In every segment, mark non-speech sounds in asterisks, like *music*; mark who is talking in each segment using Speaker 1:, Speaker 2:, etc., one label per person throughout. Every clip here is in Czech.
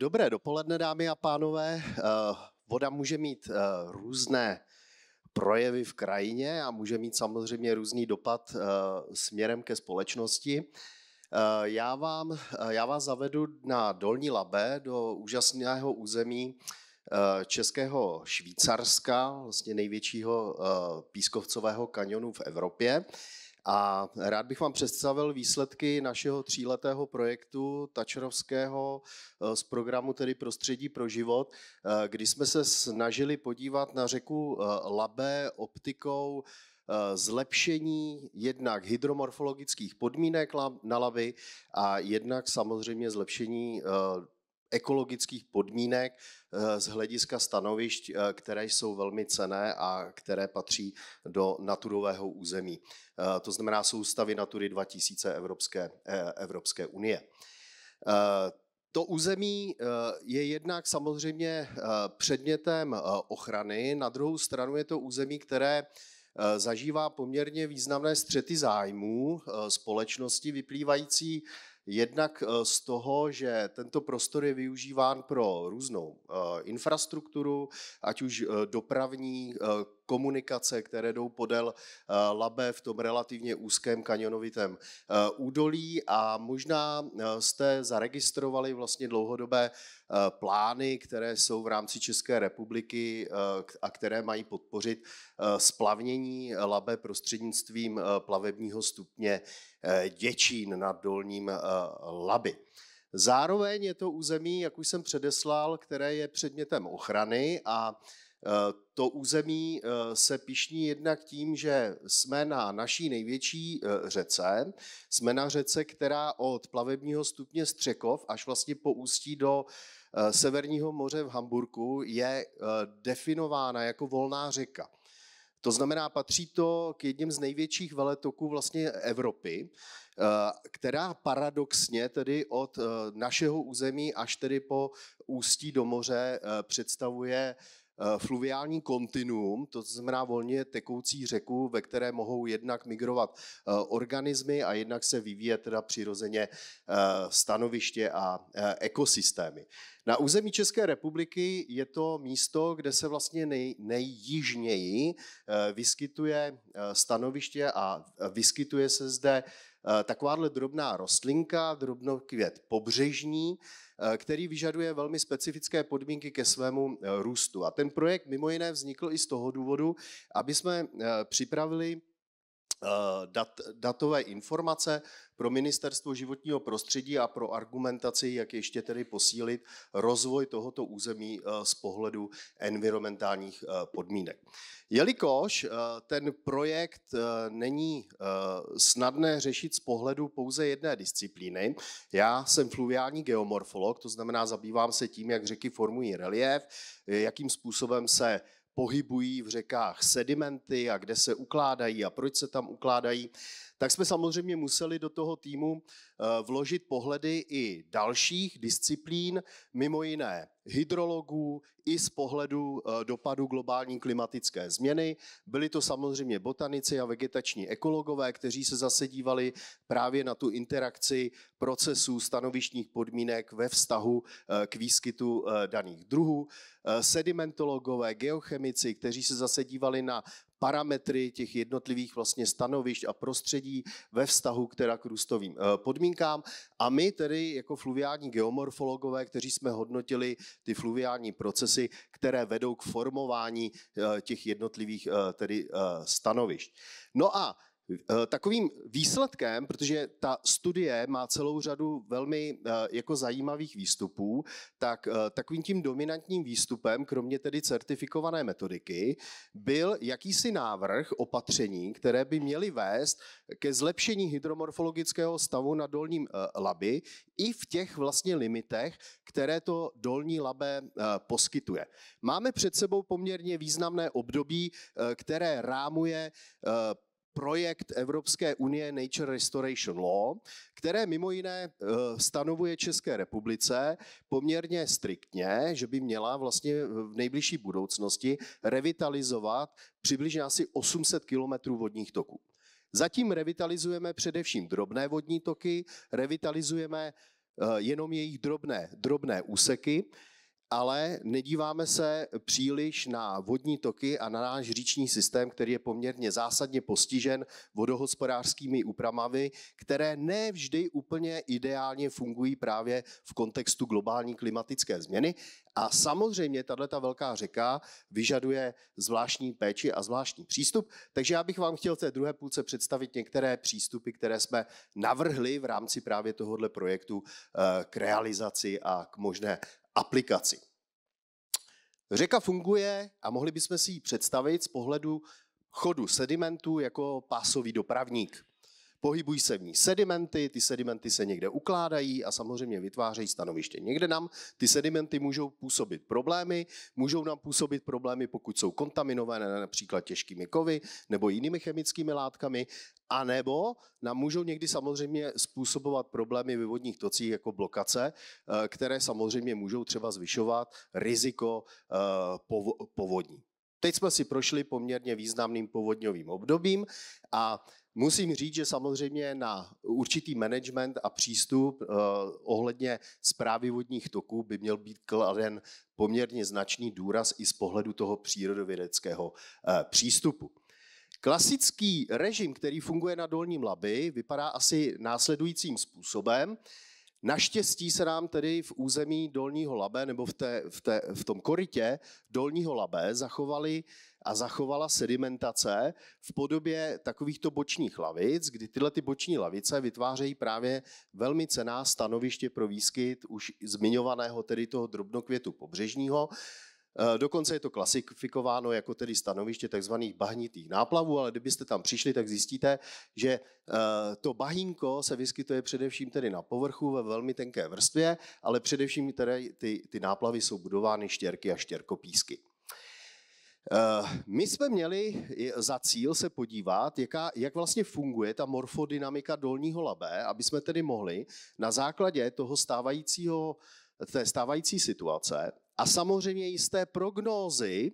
Speaker 1: Dobré dopoledne, dámy a pánové. Eh, voda může mít eh, různé projevy v krajině a může mít samozřejmě různý dopad eh, směrem ke společnosti. Já, vám, já vás zavedu na Dolní Labe, do úžasného území Českého Švýcarska, vlastně největšího pískovcového kanionu v Evropě. A rád bych vám představil výsledky našeho tříletého projektu Tačerovského eh, z programu tedy Prostředí pro život, eh, kdy jsme se snažili podívat na řeku eh, Labe optikou zlepšení jednak hydromorfologických podmínek na lavy a jednak samozřejmě zlepšení ekologických podmínek eh, z hlediska stanovišť, eh, které jsou velmi cené a které patří do naturového území. Eh, to znamená soustavy Natury 2000 Evropské, Evropské unie. To území je jednak samozřejmě předmětem ochrany, na druhou stranu je to území, které zažívá poměrně významné střety zájmů společnosti vyplývající Jednak eh, z toho, že tento prostor je využíván pro různou eh, infrastrukturu, ať už eh, dopravní, komunikace, které jdou podél eh, Labe v tom relativně úzkém kanionovitém eh, údolí a možná eh, jste zaregistrovali vlastně dlouhodobé plány, které jsou v rámci České republiky a které mají podpořit splavnění Labe prostřednictvím plavebního stupně Děčín nad Dolním Laby. Zároveň je to území, jak už jsem předeslal, které je předmětem ochrany a Eh, to území eh, se pišní jednak tím, že jsme na naší největší eh, řece. Jsme na řece, která od plavebního stupně Střekov až vlastně po ústí do Severního moře v Hamburku je definována jako volná řeka. To znamená, patří to k jedním z největších veletoků vlastně Evropy, která paradoxně tedy od našeho území až tedy po ústí do moře představuje Eh, fluviální kontinuum, to znamená volně tekoucí řeku, ve které mohou jednak migrovat eh, organismy a jednak se vyvíjet teda přirozeně eh, stanoviště a ekosystémy. Na území České republiky je to místo, kde se vlastně nej, nejjižněji vyskytuje stanoviště a vyskytuje se zde Eh, takováhle drobná rostlinka, drobnokvět pobřežní, eh, který vyžaduje velmi specifické podmínky ke svému eh, růstu. A ten projekt mimo jiné vznikl i z toho důvodu, aby jsme připravili Eh, dat, datové informace pro Ministerstvo životního prostředí a pro argumentaci, jak ještě tedy posílit rozvoj tohoto území eh, z pohledu environmentálních eh, podmínek. Jelikož ten projekt není snadné řešit z pohledu pouze jedné disciplíny, já jsem fluviální geomorfolog, to znamená zabývám se tím, jak řeky formují relief, jakým způsobem se pohybují v řekách sedimenty a kde se ukládají a proč se tam ukládají, tak jsme samozřejmě museli do toho týmu eh, vložit pohledy i dalších disciplín, mimo jiné hydrologů i z pohledu eh, dopadu globální klimatické změny. Byli to samozřejmě botanici a vegetační ekologové, kteří se zase dívali právě na tu interakci procesů stanovištních podmínek ve vztahu eh, k výskytu daných druhů. Sedimentologové, geochemici, kteří se zase dívali na parametry těch jednotlivých vlastně stanovišť a prostředí ve vztahu k teda k růstovým eh, podmínkám. A my tedy jako fluviální geomorfologové, kteří jsme hodnotili ty fluviální procesy, které vedou k formování eh, těch jednotlivých eh, tedy stanovišť. No a Eh, takovým výsledkem, protože ta studie má celou řadu velmi eh, jako zajímavých výstupů, tak eh, takovým tím dominantním výstupem, kromě tedy certifikované metodiky, byl jakýsi návrh opatření, které by měly vést ke zlepšení hydromorfologického stavu na dolním labi i v těch vlastně limitech, které to dolní labe poskytuje. Máme před sebou poměrně významné období, které rámuje projekt Evropské unie Nature Restoration Law, které mimo jiné eh, stanovuje České republice poměrně striktně, že by měla vlastně v nejbližší budoucnosti revitalizovat přibližně asi 800 kilometrů vodních toků. Zatím revitalizujeme především drobné vodní toky, revitalizujeme eh, jenom jejich drobné, drobné úseky ale nedíváme se příliš na vodní toky a na náš říční systém, který je poměrně zásadně postižen vodohospodářskými úpravami, které ne vždy úplně ideálně fungují právě v kontextu globální klimatické změny. A samozřejmě tato ta velká řeka vyžaduje zvláštní péči a zvláštní přístup. Takže já bych vám chtěl v té druhé půlce představit některé přístupy, které jsme navrhli v rámci právě tohohle projektu eh, k realizaci a k možné aplikaci. Řeka funguje a mohli bychom si ji představit z pohledu chodu sedimentu jako pásový dopravník. Pohybují se v ní sedimenty, ty sedimenty se někde ukládají a samozřejmě vytvářejí stanoviště. Někde nám ty sedimenty můžou působit problémy, můžou nám působit problémy, pokud jsou kontaminované například těžkými kovy nebo jinými chemickými látkami, a nebo nám můžou někdy samozřejmě způsobovat problémy ve vodních tocích jako blokace, eh, které samozřejmě můžou třeba zvyšovat riziko eh, povodní. Teď jsme si prošli poměrně významným povodňovým obdobím a Musím říct, že samozřejmě na určitý management a přístup eh, ohledně zprávy vodních toků by měl být kladen poměrně značný důraz i z pohledu toho přírodovědeckého eh, přístupu. Klasický režim, který funguje na Dolním Labi, vypadá asi následujícím způsobem. Naštěstí se nám tedy v území Dolního Labe nebo v, té, v, té, v tom korytě Dolního Labe zachovaly a zachovala sedimentace v podobě takovýchto bočních lavic, kdy tyhle ty boční lavice vytvářejí právě velmi cená stanoviště pro výskyt už zmiňovaného tedy toho drobnokvětu pobřežního. Eh, dokonce je to klasifikováno jako tedy stanoviště tzv. bahnitých náplavů, ale kdybyste tam přišli, tak zjistíte, že eh, to bahínko se vyskytuje především tedy na povrchu ve velmi tenké vrstvě, ale především tedy ty, ty náplavy jsou budovány štěrky a štěrkopísky. Eh, my jsme měli za cíl se podívat, jaká, jak vlastně funguje ta morfodynamika dolního labe, aby jsme tedy mohli na základě toho stávajícího, té stávající situace a samozřejmě jisté prognózy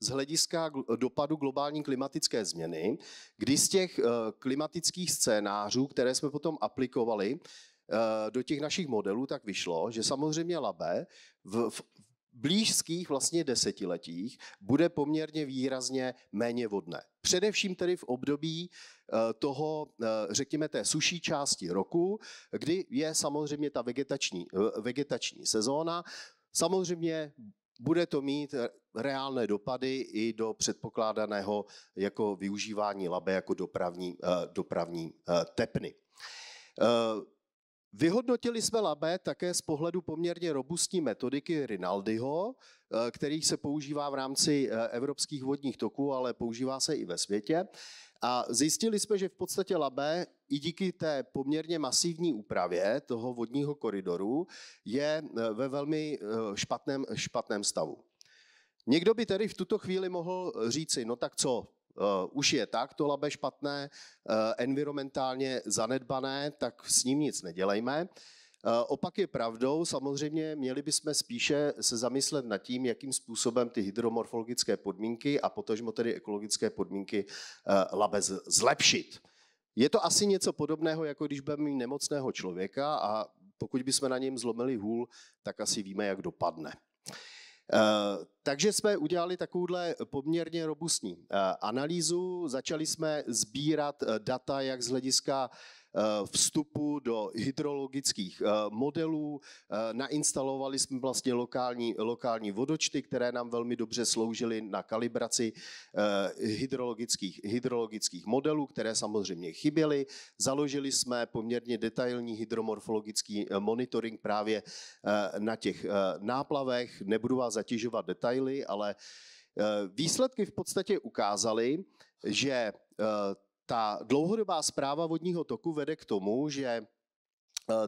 Speaker 1: z hlediska dopadu globální klimatické změny, kdy z těch eh, klimatických scénářů, které jsme potom aplikovali eh, do těch našich modelů, tak vyšlo, že samozřejmě labe v, v blízkých vlastně desetiletích bude poměrně výrazně méně vodné. Především tedy v období eh, toho, eh, řekněme, té suší části roku, kdy je samozřejmě ta vegetační, eh, vegetační sezóna. Samozřejmě bude to mít reálné dopady i do předpokládaného jako využívání labe jako dopravní, dopravní tepny. Vyhodnotili jsme labé také z pohledu poměrně robustní metodiky Rinaldiho, eh, který se používá v rámci eh, evropských vodních toků, ale používá se i ve světě. A zjistili jsme, že v podstatě labé i díky té poměrně masivní úpravě toho vodního koridoru je eh, ve velmi špatném, špatném stavu. Někdo by tedy v tuto chvíli mohl říci, no tak co, Eh, už je tak to labe špatné, eh, environmentálně zanedbané, tak s ním nic nedělejme. Eh, opak je pravdou, samozřejmě měli bychom spíše se zamyslet nad tím, jakým způsobem ty hydromorfologické podmínky a potažmo tedy ekologické podmínky labe zlepšit. Je to asi něco podobného, jako když budeme mít nemocného člověka a pokud bychom na něm zlomili hůl, tak asi víme, jak dopadne. Eh, takže jsme udělali takovouhle poměrně robustní eh, analýzu. Začali jsme sbírat eh, data jak z hlediska Eh, vstupu do hydrologických eh, modelů. Eh, nainstalovali jsme vlastně lokální, lokální vodočty, které nám velmi dobře sloužily na kalibraci hydrologických, hydrologických modelů, které samozřejmě chyběly. Založili jsme poměrně detailní hydromorfologický monitoring právě na těch náplavech. Nebudu vás zatěžovat detaily, ale výsledky v podstatě ukázaly, že ta dlouhodobá zpráva vodního toku vede k tomu, že eh,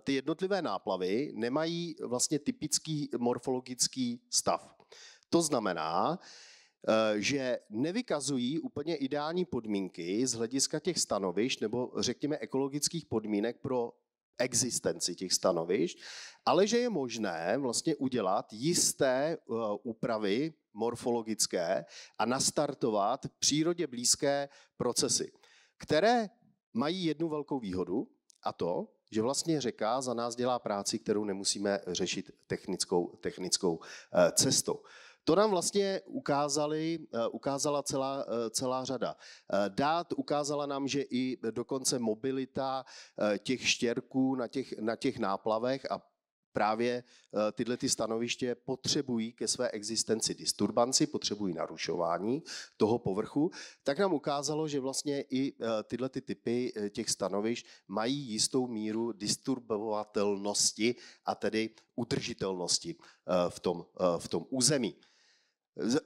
Speaker 1: ty jednotlivé náplavy nemají vlastně typický morfologický stav. To znamená, eh, že nevykazují úplně ideální podmínky z hlediska těch stanovišť nebo řekněme ekologických podmínek pro existenci těch stanovišť, ale že je možné vlastně udělat jisté eh, úpravy morfologické a nastartovat přírodě blízké procesy které mají jednu velkou výhodu a to, že vlastně řeka za nás dělá práci, kterou nemusíme řešit technickou, technickou eh, cestou. To nám vlastně ukázali, eh, ukázala celá, eh, celá řada dát. Ukázala nám, že i dokonce mobilita těch štěrků na těch, na těch náplavech a právě eh, tyhle ty stanoviště potřebují ke své existenci disturbanci, potřebují narušování toho povrchu, tak nám ukázalo, že vlastně i eh, tyhle ty typy eh, těch stanovišť mají jistou míru disturbovatelnosti a tedy udržitelnosti v tom, v tom území.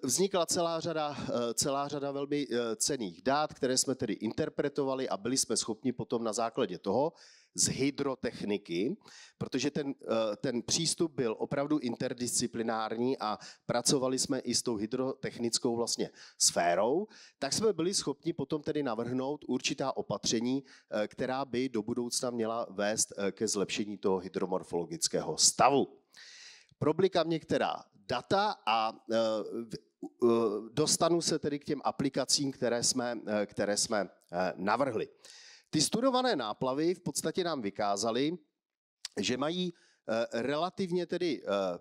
Speaker 1: Vznikla celá řada, celá řada velmi cených dát, které jsme tedy interpretovali a byli jsme schopni potom na základě toho z hydrotechniky, protože ten, eh, ten přístup byl opravdu interdisciplinární a pracovali jsme i s tou hydrotechnickou vlastně sférou, tak jsme byli schopni potom tedy navrhnout určitá opatření, eh, která by do budoucna měla vést eh, ke zlepšení toho hydromorfologického stavu. Problikám některá data a dostanu se tedy k těm aplikacím, které jsme, které jsme navrhli. Ty studované náplavy v podstatě nám vykázaly, že mají eh, relativně tedy eh, eh,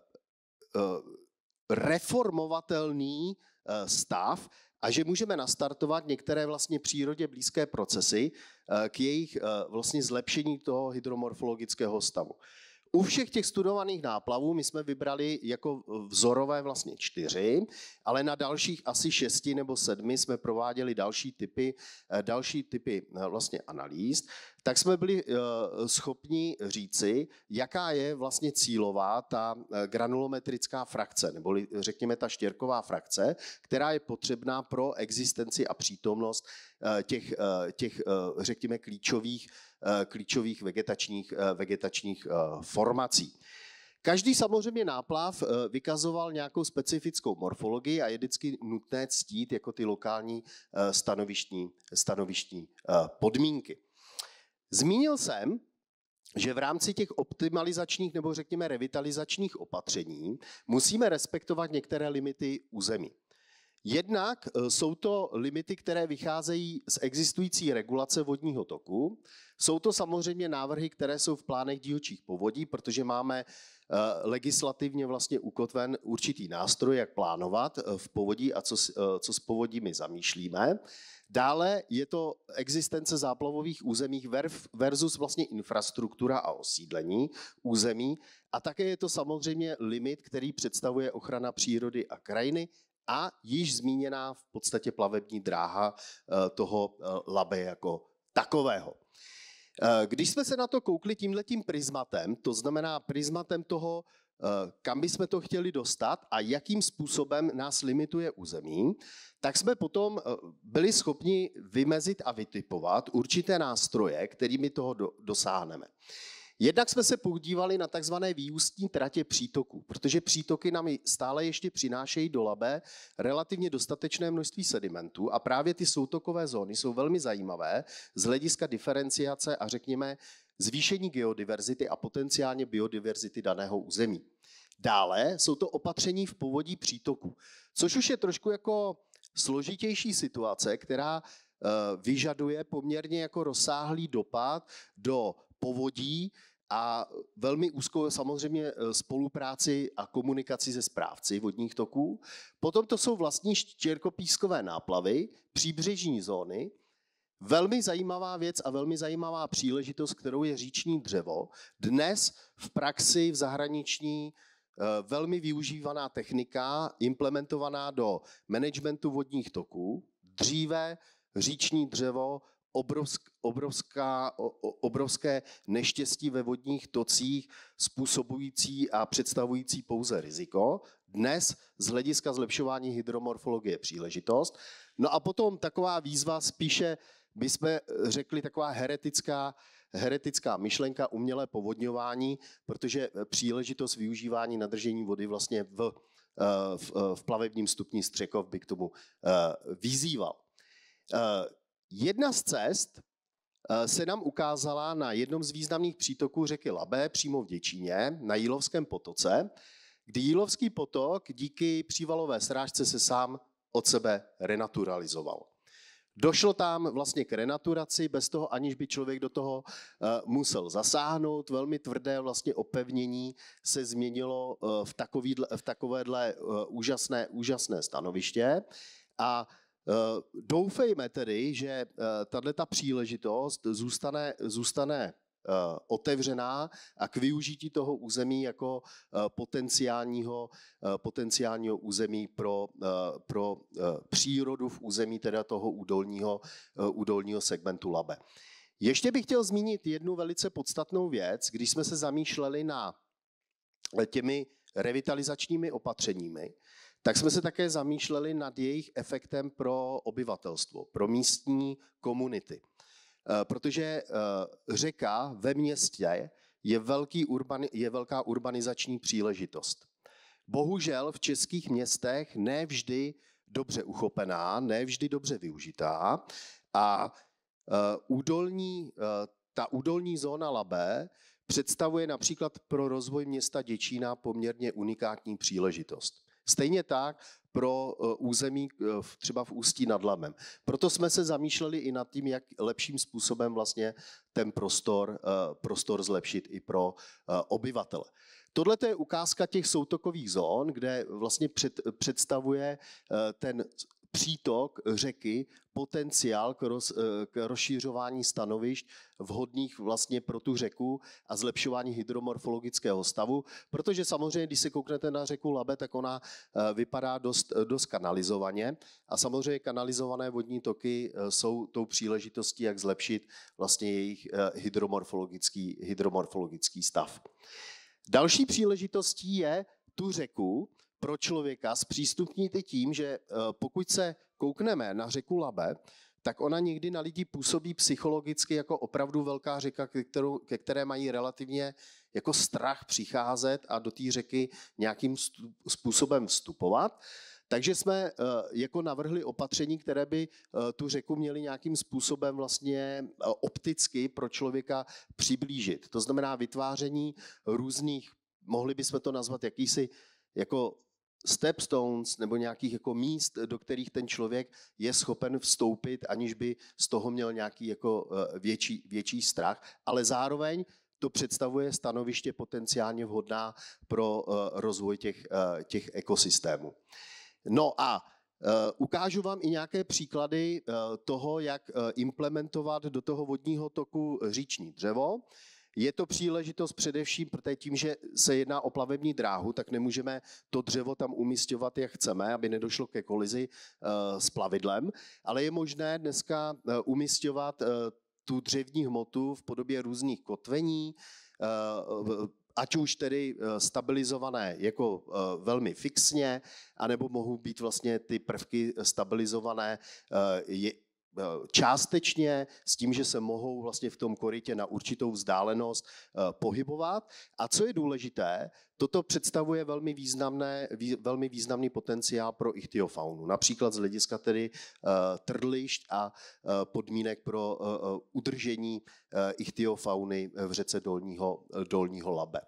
Speaker 1: reformovatelný stav a že můžeme nastartovat některé vlastně přírodě blízké procesy k jejich vlastně zlepšení toho hydromorfologického stavu. U všech těch studovaných náplavů my jsme vybrali jako vzorové vlastně čtyři, ale na dalších asi šesti nebo sedmi jsme prováděli další typy, eh, další typy eh, vlastně analýz tak jsme byli eh, schopni říci, jaká je vlastně cílová ta eh, granulometrická frakce, nebo eh, řekněme ta štěrková frakce, která je potřebná pro existenci a přítomnost těch, těch řekněme, klíčových, klíčových vegetačních, vegetačních formací. Každý samozřejmě náplav vykazoval nějakou specifickou morfologii a je vždycky nutné ctít jako ty lokální stanovištní, stanovištní podmínky. Zmínil jsem, že v rámci těch optimalizačních nebo řekněme revitalizačních opatření musíme respektovat některé limity území. Jednak eh, jsou to limity, které vycházejí z existující regulace vodního toku. Jsou to samozřejmě návrhy, které jsou v plánech dílčích povodí, protože máme eh, legislativně vlastně ukotven určitý nástroj, jak plánovat eh, v povodí a co, co s povodími zamýšlíme. Dále je to existence záplavových územích versus vlastně infrastruktura a osídlení území. A také je to samozřejmě limit, který představuje ochrana přírody a krajiny a již zmíněná v podstatě plavební dráha eh, toho eh, Labe jako takového. Eh, když jsme se na to koukli tímhletím prismatem, to znamená prismatem toho, kam bychom to chtěli dostat a jakým způsobem nás limituje území, tak jsme potom byli schopni vymezit a vytipovat určité nástroje, kterými toho dosáhneme. Jednak jsme se podívali na tzv. výústní tratě přítoků, protože přítoky nám stále ještě přinášejí do labe relativně dostatečné množství sedimentů a právě ty soutokové zóny jsou velmi zajímavé z hlediska diferenciace a řekněme zvýšení geodiverzity a potenciálně biodiverzity daného území. Dále jsou to opatření v povodí přítoku, což už je trošku jako složitější situace, která eh, vyžaduje poměrně jako rozsáhlý dopad do povodí, a velmi úzkou samozřejmě eh, spolupráci a komunikaci se správci vodních toků. Potom to jsou vlastní štěrkopískové náplavy, příbřežní zóny, Velmi zajímavá věc a velmi zajímavá příležitost, kterou je říční dřevo. Dnes v praxi v zahraniční eh, velmi využívaná technika, implementovaná do managementu vodních toků. Dříve říční dřevo obrovsk, obrovská, obrovské neštěstí ve vodních tocích způsobující a představující pouze riziko. Dnes z hlediska zlepšování hydromorfologie příležitost. No a potom taková výzva spíše, jsme řekli, taková heretická, heretická myšlenka umělé povodňování, protože příležitost využívání nadržení vody vlastně v, eh, v, eh, v plavebním stupni Střekov by k tomu eh, vyzýval. Jedna z cest eh, se nám ukázala na jednom z významných přítoků řeky Labe, přímo v Děčíně, na Jílovském potoce, kdy Jílovský potok díky přívalové srážce se sám od sebe renaturalizoval. Došlo tam vlastně k renaturaci bez toho, aniž by člověk do toho eh, musel zasáhnout. Velmi tvrdé vlastně opevnění se změnilo eh, v, takovýhle, v takovéhle úžasné, úžasné stanoviště. A Eh, doufejme tedy, že eh, ta příležitost zůstane, zůstane eh, otevřená a k využití toho území jako potenciálního, potenciálního území pro, pro přírodu v území teda toho údolního, údolního segmentu Labe. Ještě bych chtěl zmínit jednu velice podstatnou věc, když jsme se zamýšleli na těmi revitalizačními opatřeními, tak jsme se také zamýšleli nad jejich efektem pro obyvatelstvo, pro místní komunity. Eh, protože eh, řeka ve městě je, velký urban, je velká urbanizační příležitost. Bohužel v českých městech nevždy dobře uchopená, nevždy dobře využitá a eh, údolní, ta údolní zóna Labé představuje například pro rozvoj města Děčína poměrně unikátní příležitost. Stejně tak pro e, území e, třeba v Ústí nad Labem. Proto jsme se zamýšleli i nad tím, jak lepším způsobem vlastně ten prostor, e, prostor zlepšit i pro obyvatele. Tohle je ukázka těch soutokových zón, kde vlastně před, představuje ten přítok řeky potenciál k, roz, eh, k rozšířování stanovišť vhodných vlastně pro tu řeku a zlepšování hydromorfologického stavu, protože samozřejmě, když se kouknete na řeku Labe, tak ona eh, vypadá dost, eh, dost kanalizovaně a samozřejmě kanalizované vodní toky jsou tou příležitostí, jak zlepšit vlastně jejich hydromorfologický, hydromorfologický stav. Další příležitostí je tu řeku pro člověka zpřístupníte tím, že eh, pokud se koukneme na řeku Labe, tak ona někdy na lidi působí psychologicky jako opravdu velká řeka, ke, kterou, ke které mají relativně jako strach přicházet a do té řeky nějakým způsobem vstupovat. Takže jsme eh, jako navrhli opatření, které by eh, tu řeku měly nějakým způsobem vlastně opticky pro člověka přiblížit. To znamená vytváření různých, mohli bychom to nazvat jakýsi jako stepstones nebo nějakých jako míst, do kterých ten člověk je schopen vstoupit, aniž by z toho měl nějaký jako eh, větší, větší strach, ale zároveň to představuje stanoviště potenciálně vhodná pro eh, rozvoj těch, eh, těch ekosystémů. No a Ukážu vám i nějaké příklady toho, jak implementovat do toho vodního toku říční dřevo. Je to příležitost především, proto, tím, že se jedná o plavební dráhu, tak nemůžeme to dřevo tam umístěvat, jak chceme, aby nedošlo ke kolizi eh, s plavidlem, ale je možné dneska eh, umístěvat eh, tu dřevní hmotu v podobě různých kotvení, ať už tedy stabilizované jako velmi fixně, anebo mohou být vlastně ty prvky stabilizované Eh, částečně s tím, že se mohou vlastně v tom korytě na určitou vzdálenost eh, pohybovat. A co je důležité, toto představuje velmi, významné, velmi významný potenciál pro ichtyofaunu, například z hlediska tedy eh, trdlišť a podmínek pro udržení ichtyofauny v řece Dolního, Dolního Labe.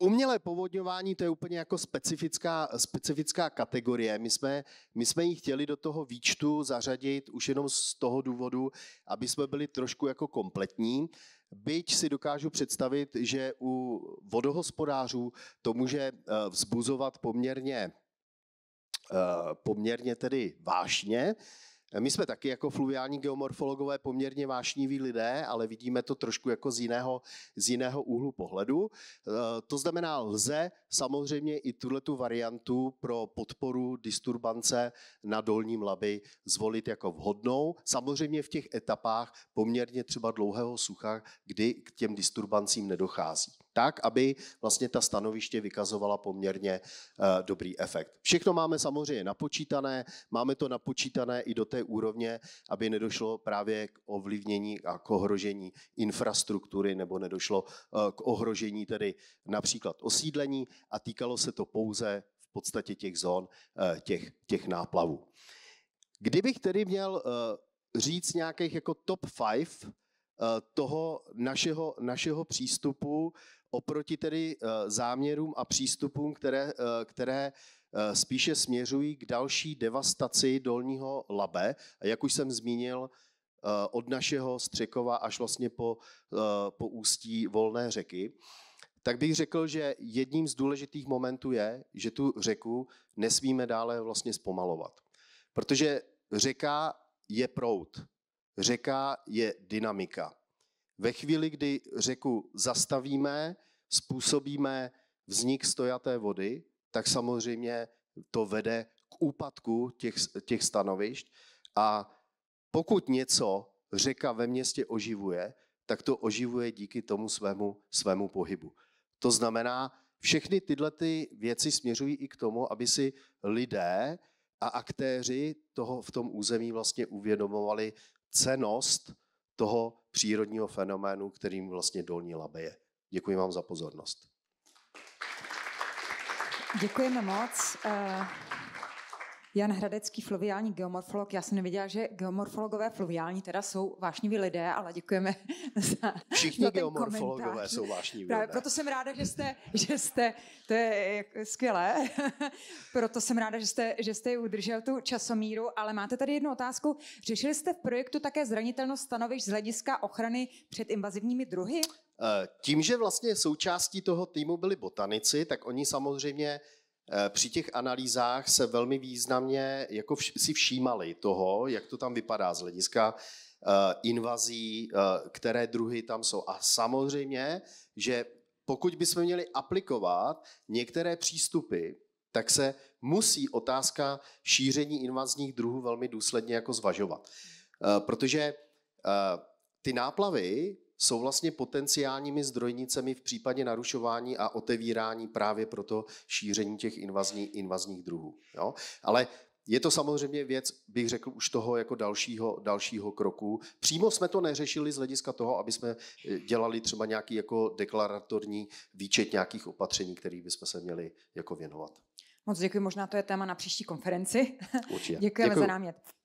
Speaker 1: Umělé povodňování to je úplně jako specifická, specifická kategorie. My jsme, my jsme ji chtěli do toho výčtu zařadit už jenom z toho důvodu, aby jsme byli trošku jako kompletní. Byť si dokážu představit, že u vodohospodářů to může eh, vzbuzovat poměrně, eh, poměrně tedy vážně. My jsme taky jako fluviální geomorfologové poměrně vášniví lidé, ale vidíme to trošku jako z jiného, z jiného úhlu pohledu. Eh, to znamená, lze samozřejmě i tuto variantu pro podporu disturbance na dolním labi zvolit jako vhodnou. Samozřejmě v těch etapách poměrně třeba dlouhého sucha, kdy k těm disturbancím nedochází. Tak, aby vlastně ta stanoviště vykazovala poměrně eh, dobrý efekt. Všechno máme samozřejmě napočítané, máme to napočítané i do té té úrovně, aby nedošlo právě k ovlivnění a k ohrožení infrastruktury nebo nedošlo eh, k ohrožení tedy například osídlení a týkalo se to pouze v podstatě těch zón, eh, těch, těch náplavů. Kdybych tedy měl eh, říct nějakých jako top five toho našeho, našeho přístupu oproti tedy záměrům a přístupům, které, které Eh, spíše směřují k další devastaci dolního labe. A jak už jsem zmínil, eh, od našeho Střekova až vlastně po, eh, po ústí volné řeky, tak bych řekl, že jedním z důležitých momentů je, že tu řeku nesmíme dále vlastně zpomalovat. Protože řeka je prout, řeka je dynamika. Ve chvíli, kdy řeku zastavíme, způsobíme vznik stojaté vody, tak samozřejmě to vede k úpadku těch, těch stanovišť. A pokud něco řeka ve městě oživuje, tak to oživuje díky tomu svému, svému pohybu. To znamená, všechny tyhle ty věci směřují i k tomu, aby si lidé a aktéři toho v tom území vlastně uvědomovali cenost toho přírodního fenoménu, kterým vlastně Dolní Labe je. Děkuji vám za pozornost. Děkujeme moc. Eh, Jan Hradecký, fluviální geomorfolog. Já jsem nevěděla, že geomorfologové fluviální teda jsou vášniví lidé, ale děkujeme *laughs* za Všichni za ten geomorfologové komentář. jsou vášniví lidé. Právě proto jsem ráda, že jste, že jste to je skvělé, *laughs* proto jsem ráda, že jste, že jste udržel tu časomíru, ale máte tady jednu otázku. Řešili jste v projektu také zranitelnost stanovišť z hlediska ochrany před invazivními druhy? Eh, tím, že vlastně součástí toho týmu byli botanici, tak oni samozřejmě eh, při těch analýzách se velmi významně jako si všímali toho, jak to tam vypadá z hlediska eh, invazí, které druhy tam jsou. A samozřejmě, že pokud bychom měli aplikovat některé přístupy, tak se musí otázka šíření invazních druhů velmi důsledně jako zvažovat. Protože ty náplavy jsou vlastně potenciálními zdrojnicemi v případě narušování a otevírání právě proto šíření těch invazní, invazních druhů. Jo? Ale je to samozřejmě věc, bych řekl, už toho jako dalšího, dalšího kroku. Přímo jsme to neřešili z hlediska toho, aby jsme eh, dělali třeba nějaký jako deklaratorní výčet nějakých opatření, kterých bychom se měli jako věnovat. Moc děkuji, možná to je téma na příští konferenci. Určitě. *laughs* Děkujeme děkuji. za námět.